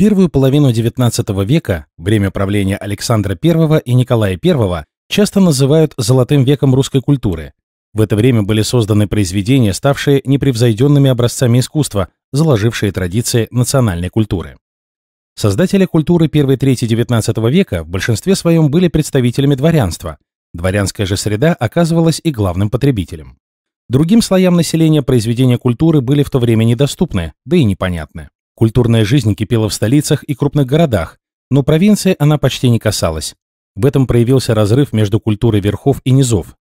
Первую половину XIX века, время правления Александра I и Николая I, часто называют «золотым веком русской культуры». В это время были созданы произведения, ставшие непревзойденными образцами искусства, заложившие традиции национальной культуры. Создатели культуры первой трети XIX века в большинстве своем были представителями дворянства. Дворянская же среда оказывалась и главным потребителем. Другим слоям населения произведения культуры были в то время недоступны, да и непонятны. Культурная жизнь кипела в столицах и крупных городах, но провинции она почти не касалась. В этом проявился разрыв между культурой верхов и низов.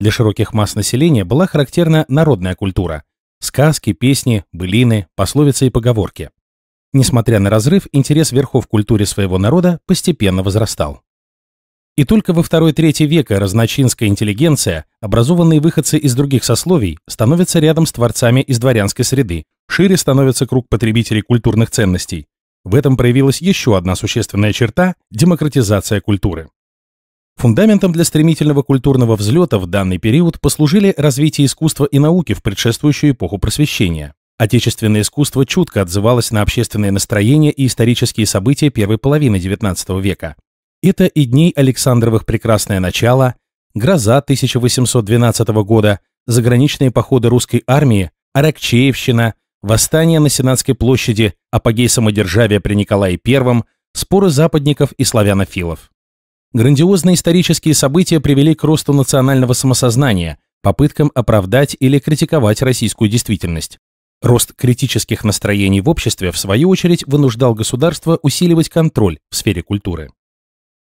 Для широких масс населения была характерна народная культура – сказки, песни, былины, пословицы и поговорки. Несмотря на разрыв, интерес верхов к культуре своего народа постепенно возрастал. И только во второй-третий века разночинская интеллигенция, образованные выходцы из других сословий, становятся рядом с творцами из дворянской среды, шире становится круг потребителей культурных ценностей. В этом проявилась еще одна существенная черта – демократизация культуры. Фундаментом для стремительного культурного взлета в данный период послужили развитие искусства и науки в предшествующую эпоху просвещения. Отечественное искусство чутко отзывалось на общественные настроения и исторические события первой половины XIX века. Это и дней Александровых прекрасное начало, гроза 1812 года, заграничные походы русской армии, Аракчеевщина, восстание на Сенатской площади, апогей самодержавия при Николае I, споры западников и славянофилов. Грандиозные исторические события привели к росту национального самосознания, попыткам оправдать или критиковать российскую действительность. Рост критических настроений в обществе, в свою очередь, вынуждал государство усиливать контроль в сфере культуры.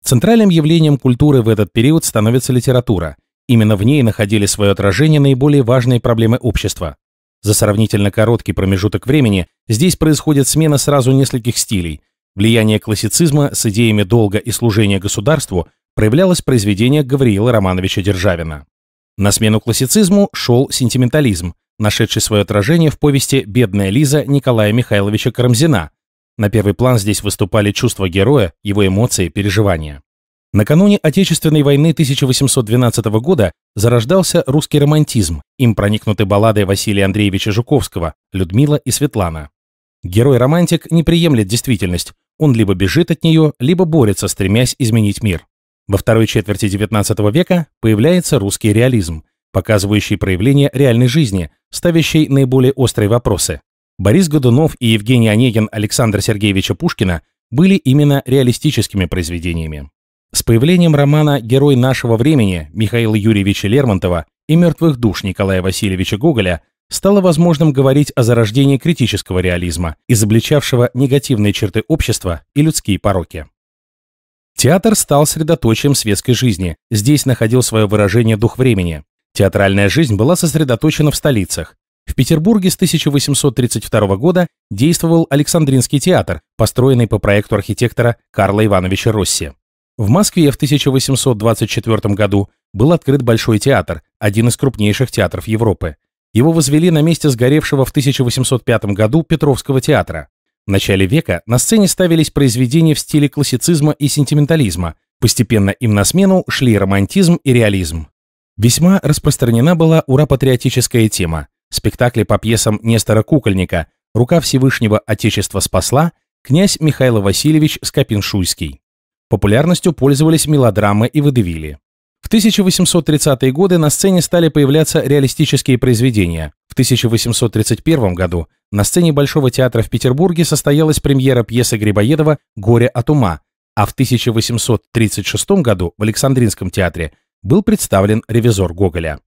Центральным явлением культуры в этот период становится литература. Именно в ней находили свое отражение наиболее важные проблемы общества. За сравнительно короткий промежуток времени здесь происходит смена сразу нескольких стилей. Влияние классицизма с идеями долга и служения государству проявлялось в произведениях Гавриила Романовича Державина. На смену классицизму шел сентиментализм, нашедший свое отражение в повести «Бедная Лиза» Николая Михайловича Карамзина – на первый план здесь выступали чувства героя, его эмоции, переживания. Накануне Отечественной войны 1812 года зарождался русский романтизм, им проникнуты баллады Василия Андреевича Жуковского, Людмила и Светлана. Герой-романтик не приемлет действительность, он либо бежит от нее, либо борется, стремясь изменить мир. Во второй четверти XIX века появляется русский реализм, показывающий проявление реальной жизни, ставящий наиболее острые вопросы Борис Годунов и Евгений Онегин Александра Сергеевича Пушкина были именно реалистическими произведениями. С появлением романа «Герой нашего времени» Михаила Юрьевича Лермонтова и «Мертвых душ» Николая Васильевича Гоголя стало возможным говорить о зарождении критического реализма, изобличавшего негативные черты общества и людские пороки. Театр стал средоточием светской жизни, здесь находил свое выражение дух времени. Театральная жизнь была сосредоточена в столицах, в Петербурге с 1832 года действовал Александринский театр, построенный по проекту архитектора Карла Ивановича Росси. В Москве в 1824 году был открыт Большой театр, один из крупнейших театров Европы. Его возвели на месте сгоревшего в 1805 году Петровского театра. В начале века на сцене ставились произведения в стиле классицизма и сентиментализма, постепенно им на смену шли романтизм и реализм. Весьма распространена была ура-патриотическая тема, Спектакли по пьесам Нестора Кукольника «Рука Всевышнего Отечества спасла» князь Михаил Васильевич Скопиншуйский. Популярностью пользовались мелодрамы и выдавили. В 1830-е годы на сцене стали появляться реалистические произведения. В 1831 году на сцене Большого театра в Петербурге состоялась премьера пьесы Грибоедова «Горе от ума», а в 1836 году в Александринском театре был представлен «Ревизор Гоголя».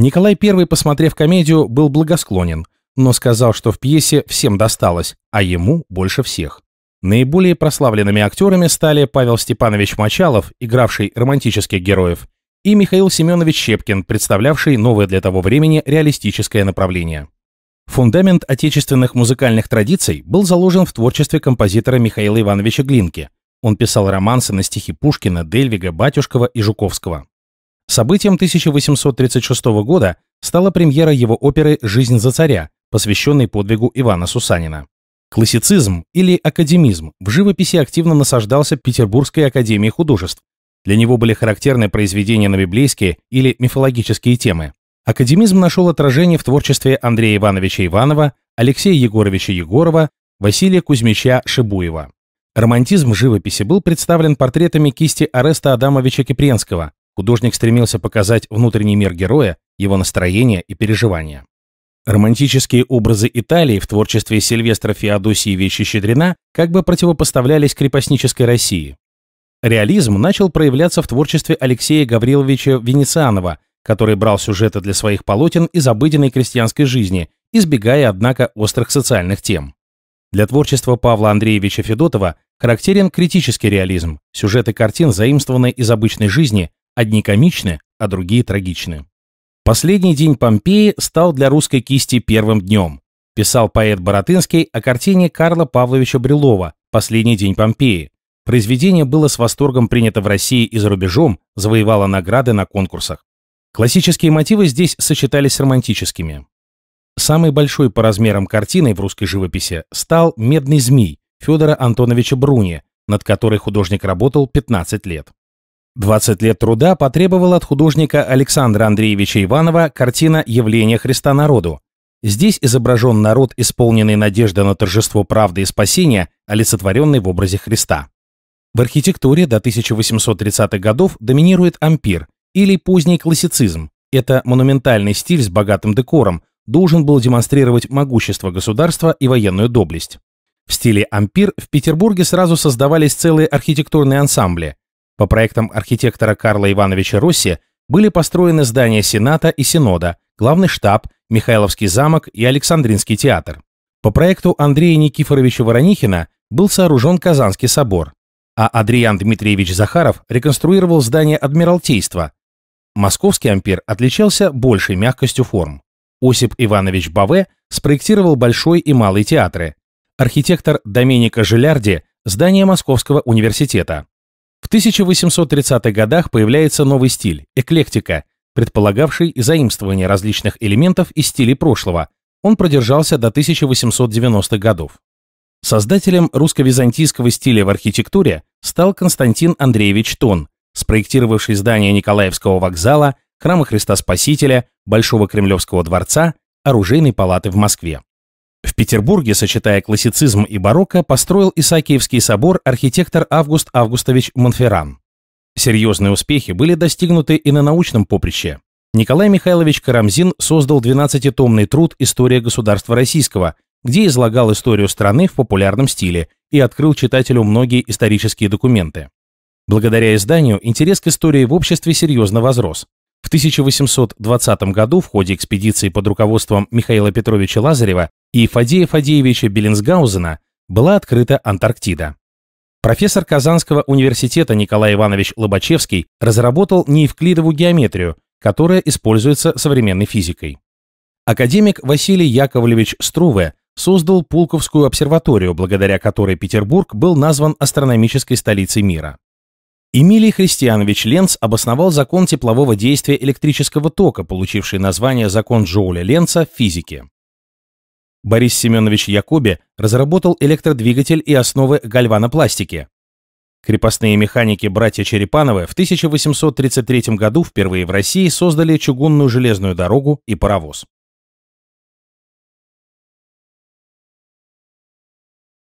Николай I, посмотрев комедию, был благосклонен, но сказал, что в пьесе всем досталось, а ему больше всех. Наиболее прославленными актерами стали Павел Степанович Мочалов, игравший романтических героев, и Михаил Семенович Щепкин, представлявший новое для того времени реалистическое направление. Фундамент отечественных музыкальных традиций был заложен в творчестве композитора Михаила Ивановича Глинки. Он писал романсы на стихи Пушкина, Дельвига, Батюшкова и Жуковского. Событием 1836 года стала премьера его оперы «Жизнь за царя», посвященной подвигу Ивана Сусанина. Классицизм или академизм в живописи активно насаждался Петербургской академией художеств. Для него были характерны произведения на библейские или мифологические темы. Академизм нашел отражение в творчестве Андрея Ивановича Иванова, Алексея Егоровича Егорова, Василия Кузьмича Шибуева. Романтизм в живописи был представлен портретами кисти Ареста Адамовича Кипренского, Художник стремился показать внутренний мир героя, его настроение и переживания. Романтические образы Италии в творчестве Сильвестра Феодосиевича Щедрина как бы противопоставлялись крепостнической России. Реализм начал проявляться в творчестве Алексея Гавриловича Венецианова, который брал сюжеты для своих полотен из обыденной крестьянской жизни, избегая, однако, острых социальных тем. Для творчества Павла Андреевича Федотова характерен критический реализм, сюжеты картин заимствованы из обычной жизни, Одни комичны, а другие трагичны. Последний день Помпеи стал для русской кисти первым днем. Писал поэт Боротынский о картине Карла Павловича Брюлова «Последний день Помпеи». Произведение было с восторгом принято в России и за рубежом, завоевало награды на конкурсах. Классические мотивы здесь сочетались с романтическими. Самой большой по размерам картиной в русской живописи стал «Медный змей» Федора Антоновича Бруни, над которой художник работал 15 лет. 20 лет труда потребовала от художника Александра Андреевича Иванова картина «Явление Христа народу». Здесь изображен народ, исполненный надежды на торжество правды и спасения, олицетворенный в образе Христа. В архитектуре до 1830-х годов доминирует ампир или поздний классицизм. Это монументальный стиль с богатым декором, должен был демонстрировать могущество государства и военную доблесть. В стиле ампир в Петербурге сразу создавались целые архитектурные ансамбли. По проектам архитектора Карла Ивановича Руси были построены здания Сената и Синода, главный штаб, Михайловский замок и Александринский театр. По проекту Андрея Никифоровича Воронихина был сооружен Казанский собор, а Адриан Дмитриевич Захаров реконструировал здание Адмиралтейства. Московский ампир отличался большей мягкостью форм. Осип Иванович Баве спроектировал Большой и Малый театры. Архитектор Доменико Жилярди – здание Московского университета. В 1830-х годах появляется новый стиль – эклектика, предполагавший заимствование различных элементов из стилей прошлого. Он продержался до 1890-х годов. Создателем русско-византийского стиля в архитектуре стал Константин Андреевич Тон, спроектировавший здание Николаевского вокзала, храма Христа Спасителя, Большого Кремлевского дворца, оружейной палаты в Москве. В Петербурге, сочетая классицизм и барокко, построил Исаакиевский собор архитектор Август Августович Монферран. Серьезные успехи были достигнуты и на научном поприще. Николай Михайлович Карамзин создал 12-томный труд «История государства российского», где излагал историю страны в популярном стиле и открыл читателю многие исторические документы. Благодаря изданию интерес к истории в обществе серьезно возрос. В 1820 году в ходе экспедиции под руководством Михаила Петровича Лазарева и Фадея Фадеевича Беллинсгаузена была открыта Антарктида. Профессор Казанского университета Николай Иванович Лобачевский разработал неевклидову геометрию, которая используется современной физикой. Академик Василий Яковлевич Струве создал Пулковскую обсерваторию, благодаря которой Петербург был назван астрономической столицей мира. Эмилий Христианович Ленц обосновал закон теплового действия электрического тока, получивший название закон Джоуля-Ленца в физике. Борис Семенович Якуби разработал электродвигатель и основы гальванопластики. Крепостные механики братья Черепановы в 1833 году впервые в России создали чугунную железную дорогу и паровоз.